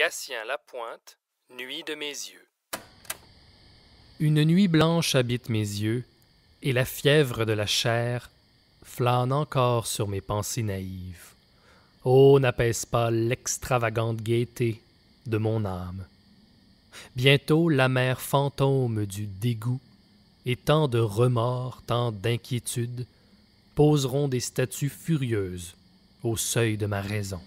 Gatien Lapointe, Nuit de mes yeux. Une nuit blanche habite mes yeux, et la fièvre de la chair flâne encore sur mes pensées naïves. Oh, n'apaise pas l'extravagante gaieté de mon âme. Bientôt l'amer fantôme du dégoût et tant de remords, tant d'inquiétudes poseront des statues furieuses au seuil de ma raison.